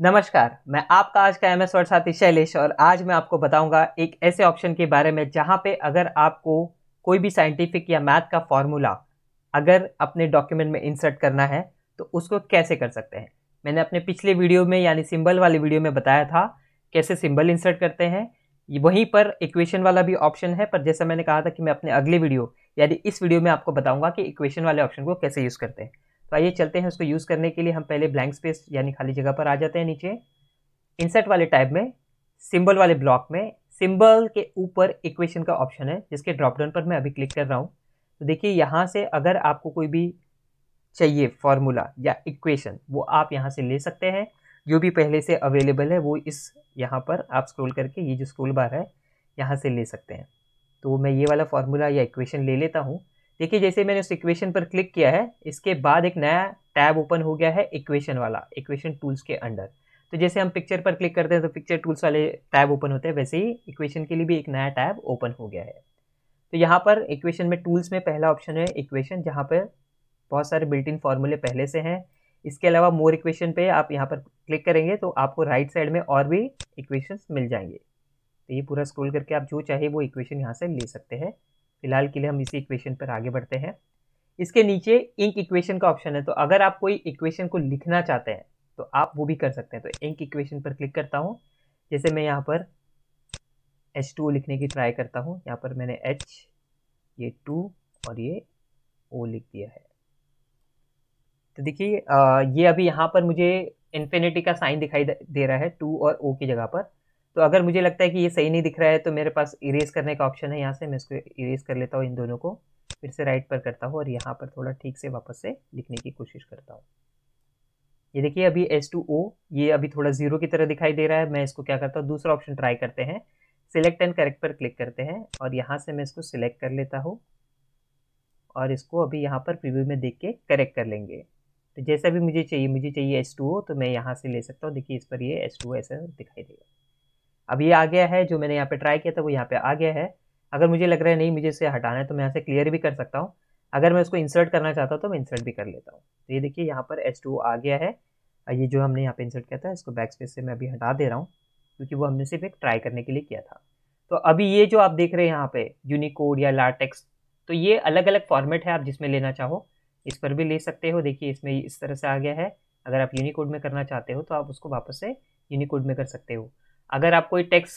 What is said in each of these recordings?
नमस्कार मैं आपका आज का एम एस वर्ड साथी शैलेश और आज मैं आपको बताऊंगा एक ऐसे ऑप्शन के बारे में जहां पे अगर आपको कोई भी साइंटिफिक या मैथ का फॉर्मूला अगर अपने डॉक्यूमेंट में इंसर्ट करना है तो उसको कैसे कर सकते हैं मैंने अपने पिछले वीडियो में यानी सिंबल वाली वीडियो में बताया था कैसे सिंबल इंसर्ट करते हैं वहीं पर इक्वेशन वाला भी ऑप्शन है पर जैसा मैंने कहा था कि मैं अपने अगले वीडियो यानी इस वीडियो में आपको बताऊंगा कि इक्वेशन वाले ऑप्शन को कैसे यूज़ करते हैं तो आइए चलते हैं उसको यूज़ करने के लिए हम पहले ब्लैंक स्पेस यानी खाली जगह पर आ जाते हैं नीचे इंसर्ट वाले टाइप में सिंबल वाले ब्लॉक में सिंबल के ऊपर इक्वेशन का ऑप्शन है जिसके ड्रॉपडाउन पर मैं अभी क्लिक कर रहा हूँ तो देखिए यहाँ से अगर आपको कोई भी चाहिए फॉर्मूला या इक्वेशन वो आप यहाँ से ले सकते हैं जो भी पहले से अवेलेबल है वो इस यहाँ पर आप स्क्रॉल करके ये जो स्क्रॉल बार है यहाँ से ले सकते हैं तो मैं ये वाला फार्मूला या इक्वेशन ले लेता हूँ देखिए जैसे मैंने उस इक्वेशन पर क्लिक किया है इसके बाद एक नया टैब ओपन हो गया है इक्वेशन वाला इक्वेशन टूल्स के अंडर तो जैसे हम पिक्चर पर क्लिक करते हैं तो पिक्चर टूल्स वाले टैब ओपन होते हैं वैसे ही इक्वेशन के लिए भी एक नया टैब ओपन हो गया है तो यहाँ पर इक्वेशन में टूल्स में पहला ऑप्शन है इक्वेशन जहाँ पर बहुत सारे बिल्ट इन फार्मूले पहले से हैं इसके अलावा मोर इक्वेशन पे आप यहाँ पर क्लिक करेंगे तो आपको राइट साइड में और भी इक्वेशंस मिल जाएंगे तो ये पूरा स्क्रॉल करके आप जो चाहे वो इक्वेशन यहाँ से ले सकते हैं फिलहाल के लिए हम इसी इक्वेशन पर आगे बढ़ते हैं इसके नीचे इंक इक्वेशन का ऑप्शन है तो अगर आप कोई इक्वेशन को लिखना चाहते हैं तो आप वो भी कर सकते हैं तो इंक इक्वेशन पर क्लिक करता हूँ जैसे मैं यहाँ पर एच टू लिखने की ट्राई करता हूँ यहाँ पर मैंने एच ये टू और ये ओ लिख दिया है तो देखिए ये अभी यहाँ पर मुझे इन्फिनिटी का साइन दिखाई दे रहा है टू और ओ की जगह पर तो अगर मुझे लगता है कि ये सही नहीं दिख रहा है तो मेरे पास इरेज करने का ऑप्शन है यहाँ से मैं इसको इरेज कर लेता हूँ इन दोनों को फिर से राइट पर करता हूँ और यहाँ पर थोड़ा ठीक से वापस से लिखने की कोशिश करता हूँ ये देखिए अभी एस टू ओ ये अभी थोड़ा ज़ीरो की तरह दिखाई दे रहा है मैं इसको क्या करता हूँ दूसरा ऑप्शन ट्राई करते हैं सिलेक्ट एंड करेक्ट पर क्लिक करते हैं और यहाँ से मैं इसको सिलेक्ट कर लेता हूँ और इसको अभी यहाँ पर प्रीव्यू में देख के करेक्ट कर लेंगे तो जैसा भी मुझे चाहिए मुझे चाहिए एस टू ओ तो मैं यहाँ से ले सकता हूँ देखिए इस पर ये एस टू ओ ऐसा दिखाई देगा अब ये आ गया है जो मैंने यहाँ पे ट्राई किया था वो यहाँ पे आ गया है अगर मुझे लग रहा है नहीं मुझे इसे हटाना है तो मैं यहाँ से क्लियर भी कर सकता हूँ अगर मैं उसको इंसर्ट करना चाहता हूँ तो मैं इंसर्ट भी कर लेता हूँ तो ये देखिए यहाँ पर एच टू आ गया है ये जो हमने यहाँ पर इंसर्ट किया था इसको बैक स्पेस से मैं अभी हटा दे रहा हूँ क्योंकि वो हमने सिर्फ एक ट्राई करने के लिए किया था तो अभी ये जो आप देख रहे हैं यहाँ पर यूनिकोड या लाटेक्स तो ये अलग अलग फॉर्मेट है आप जिसमें लेना चाहो इस पर भी ले सकते हो देखिए इसमें इस तरह से आ गया है अगर आप यूनिकोड में करना चाहते हो तो आप उसको वापस से यूनिकोड में कर सकते हो अगर आप कोई टेक्स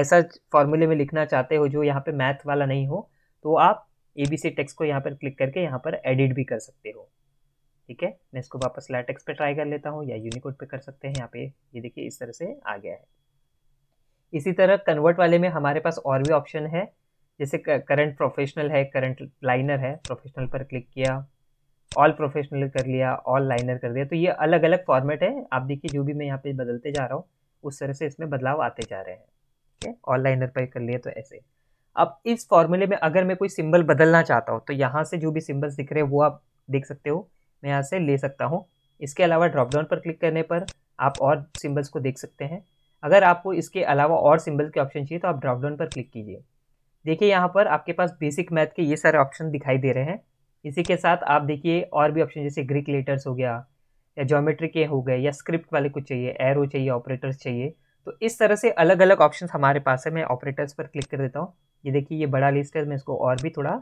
ऐसा फॉर्मूले में लिखना चाहते हो जो यहाँ पे मैथ वाला नहीं हो तो आप ए बी सी टेक्स्ट को यहाँ पर क्लिक करके यहाँ पर एडिट भी कर सकते हो ठीक है मैं इसको वापस लैटेक्स पे ट्राई कर लेता हूँ या यूनिकोड पे कर सकते हैं यहाँ पे ये देखिए इस तरह से आ गया है इसी तरह कन्वर्ट वाले में हमारे पास और भी ऑप्शन है जैसे करंट प्रोफेशनल है करंट लाइनर है प्रोफेशनल पर क्लिक किया ऑल प्रोफेशनल कर लिया ऑल लाइनर कर दिया तो ये अलग अलग फॉर्मेट है आप देखिए जो भी मैं यहाँ पे बदलते जा रहा हूँ उस तरह से इसमें बदलाव आते जा रहे हैं ठीक है ऑनलाइनर पर कर लिए तो ऐसे अब इस फॉर्मूले में अगर मैं कोई सिंबल बदलना चाहता हूँ तो यहाँ से जो भी सिंबल्स दिख रहे हैं वो आप देख सकते हो मैं यहाँ से ले सकता हूँ इसके अलावा ड्रॉपडाउन पर क्लिक करने पर आप और सिंबल्स को देख सकते हैं अगर आपको इसके अलावा और सिंबल के ऑप्शन चाहिए तो आप ड्रॉपडाउन पर क्लिक कीजिए देखिए यहाँ पर आपके पास बेसिक मैथ के ये सारे ऑप्शन दिखाई दे रहे हैं इसी के साथ आप देखिए और भी ऑप्शन जैसे ग्रीक लेटर्स हो गया या ज्योमेट्री के हो गए या स्क्रिप्ट वाले कुछ चाहिए एरो चाहिए ऑपरेटर्स चाहिए तो इस तरह से अलग अलग ऑप्शन हमारे पास है मैं ऑपरेटर्स पर क्लिक कर देता हूँ ये देखिए ये बड़ा लिस्ट है मैं इसको और भी थोड़ा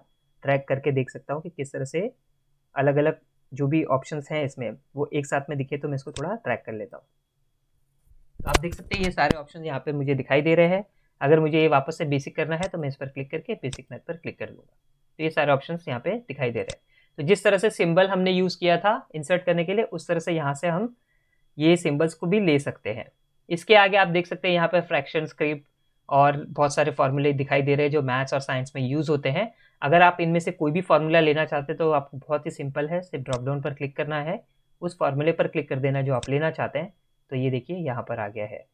ट्रैक करके देख सकता हूँ कि किस तरह से अलग अलग जो भी ऑप्शंस हैं इसमें वो एक साथ में दिखे तो मैं इसको थोड़ा ट्रैक कर लेता हूँ तो आप देख सकते हैं ये सारे ऑप्शन यहाँ पर मुझे दिखाई दे रहे हैं अगर मुझे ये वापस से बेसिक करना है तो मैं इस पर क्लिक करके बेसिक नेट पर क्लिक कर लूँगा तो ये सारे ऑप्शन यहाँ पर दिखाई दे रहे हैं तो जिस तरह से सिंबल हमने यूज़ किया था इंसर्ट करने के लिए उस तरह से यहाँ से हम ये सिंबल्स को भी ले सकते हैं इसके आगे आप देख सकते हैं यहाँ पर फ्रैक्शन स्क्रिप्ट और बहुत सारे फॉर्मूले दिखाई दे रहे हैं जो मैथ्स और साइंस में यूज़ होते हैं अगर आप इनमें से कोई भी फार्मूला लेना चाहते हैं तो आपको बहुत ही सिंपल है सिर्फ ड्रॉपडाउन पर क्लिक करना है उस फार्मूले पर क्लिक कर देना जो आप लेना चाहते हैं तो ये देखिए यहाँ पर आ गया है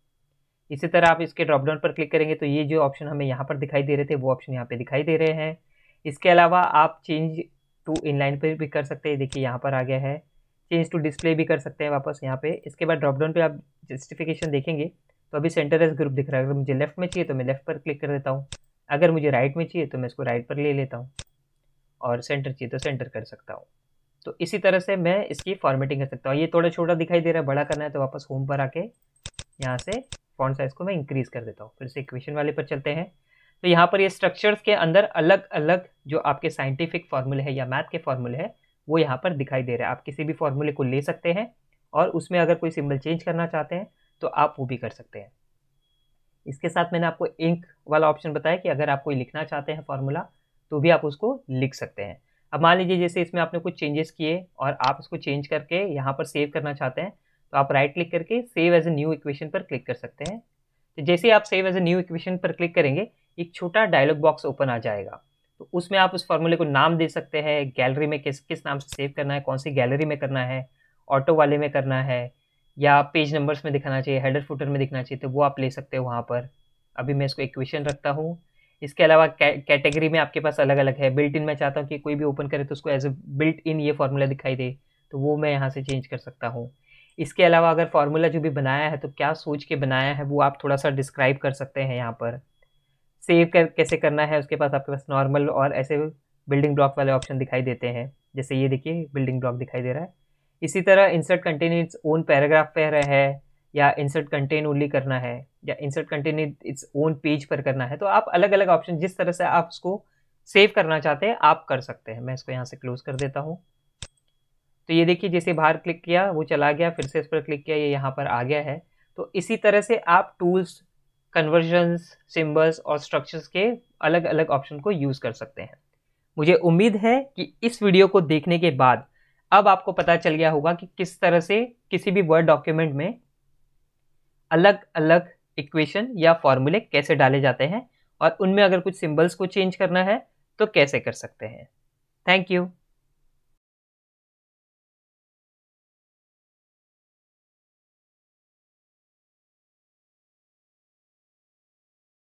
इसी तरह आप इसके ड्रॉपडाउन पर क्लिक करेंगे तो ये जो ऑप्शन हमें यहाँ पर दिखाई दे रहे थे वो ऑप्शन यहाँ पर दिखाई दे रहे हैं इसके अलावा आप चेंज टू इनलाइन पे भी कर सकते हैं देखिए यहाँ पर आ गया है चेंज टू डिस्प्ले भी कर सकते हैं वापस यहाँ पे इसके बाद ड्रॉप डाउन पे आप जस्टिफिकेशन देखेंगे तो अभी सेंटर एस ग्रुप दिख रहा है अगर मुझे लेफ्ट में चाहिए तो मैं लेफ्ट पर क्लिक कर देता हूँ अगर मुझे राइट में चाहिए तो मैं इसको राइट पर ले लेता हूँ और सेंटर चाहिए तो सेंटर कर सकता हूँ तो इसी तरह से मैं इसकी फॉर्मेटिंग कर सकता हूँ ये थोड़ा छोटा दिखाई दे रहा है बड़ा करना है तो वापस होम पर आके यहाँ से फॉन्ट साइज़ को मैं इंक्रीज़ कर देता हूँ फिर से इक्वेशन वाले पर चलते हैं तो यहाँ पर ये स्ट्रक्चर्स के अंदर अलग अलग जो आपके साइंटिफिक फार्मूले हैं या मैथ के फार्मूले हैं वो यहाँ पर दिखाई दे रहे हैं आप किसी भी फार्मूले को ले सकते हैं और उसमें अगर कोई सिंबल चेंज करना चाहते हैं तो आप वो भी कर सकते हैं इसके साथ मैंने आपको इंक वाला ऑप्शन बताया कि अगर आप कोई लिखना चाहते हैं फार्मूला तो भी आप उसको लिख सकते हैं अब मान लीजिए जैसे इसमें आपने कुछ चेंजेस किए और आप इसको चेंज करके यहाँ पर सेव करना चाहते हैं तो आप राइट क्लिक करके save as a new equation पर क्लिक कर सकते हैं तो जैसे आप save as a new equation पर क्लिक करेंगे एक छोटा डायलॉग बॉक्स ओपन आ जाएगा तो उसमें आप उस फार्मूले को नाम दे सकते हैं गैलरी में किस किस नाम से सेव करना है कौन सी गैलरी में करना है ऑटो वाले में करना है या पेज नंबर्स में दिखाना चाहिए हेडर फुटर में दिखना चाहिए तो वो आप ले सकते हो वहाँ पर अभी मैं इसको इक्वेशन रखता हूँ इसके अलावा कैटेगरी में आपके पास अलग अलग है बिल्ट इन मैं चाहता हूँ कि कोई भी ओपन करे तो उसको एज ए बिल्ट इन ये फार्मूला दिखाई दे तो वो मैं यहाँ से चेंज कर सकता हूँ इसके अलावा अगर फार्मूला जो भी बनाया है तो क्या सोच के बनाया है वो आप थोड़ा सा डिस्क्राइब कर सकते हैं यहाँ पर सेव कर कैसे करना है उसके पास आपके पास नॉर्मल और ऐसे बिल्डिंग ब्लॉक वाले ऑप्शन दिखाई देते हैं जैसे ये देखिए बिल्डिंग ब्लॉक दिखाई दे रहा है इसी तरह insert content its own paragraph पर है या इंसर्ट कंटेन ओनली करना है या insert content its own page पर करना है तो आप अलग अलग ऑप्शन जिस तरह से आप उसको सेव करना चाहते हैं आप कर सकते हैं मैं इसको यहाँ से क्लोज कर देता हूँ तो ये देखिए जैसे बाहर क्लिक किया वो चला गया फिर से इस पर क्लिक किया ये यहाँ पर आ गया है तो इसी तरह से आप टूल्स कन्वर्जन्स सिम्बल्स और स्ट्रक्चर्स के अलग अलग ऑप्शन को यूज़ कर सकते हैं मुझे उम्मीद है कि इस वीडियो को देखने के बाद अब आपको पता चल गया होगा कि किस तरह से किसी भी वर्ड डॉक्यूमेंट में अलग अलग इक्वेशन या फॉर्मूले कैसे डाले जाते हैं और उनमें अगर कुछ सिंबल्स को चेंज करना है तो कैसे कर सकते हैं थैंक यू